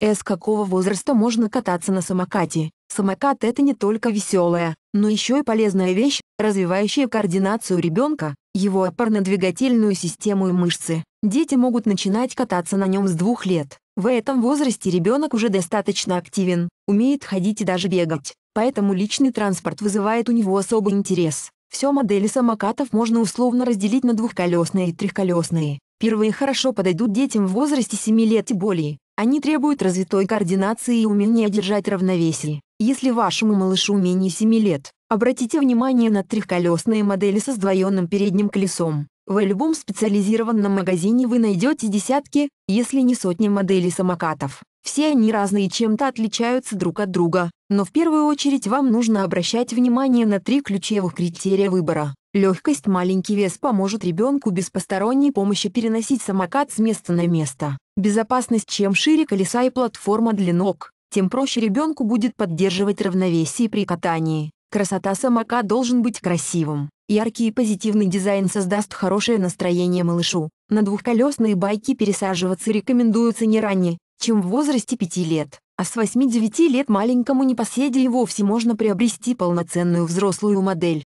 С какого возраста можно кататься на самокате? Самокат – это не только веселая, но еще и полезная вещь, развивающая координацию ребенка, его опорно-двигательную систему и мышцы. Дети могут начинать кататься на нем с двух лет. В этом возрасте ребенок уже достаточно активен, умеет ходить и даже бегать, поэтому личный транспорт вызывает у него особый интерес. Все модели самокатов можно условно разделить на двухколесные и трехколесные. Первые хорошо подойдут детям в возрасте 7 лет и более, они требуют развитой координации и умения держать равновесие. Если вашему малышу менее 7 лет, обратите внимание на трехколесные модели со сдвоенным передним колесом. В любом специализированном магазине вы найдете десятки, если не сотни моделей самокатов. Все они разные и чем-то отличаются друг от друга, но в первую очередь вам нужно обращать внимание на три ключевых критерия выбора. Легкость маленький вес поможет ребенку без посторонней помощи переносить самокат с места на место. Безопасность чем шире колеса и платформа для ног, тем проще ребенку будет поддерживать равновесие при катании. Красота самока должен быть красивым. Яркий и позитивный дизайн создаст хорошее настроение малышу. На двухколесные байки пересаживаться рекомендуется не ранее, чем в возрасте 5 лет, а с 8-9 лет маленькому непоседе и вовсе можно приобрести полноценную взрослую модель.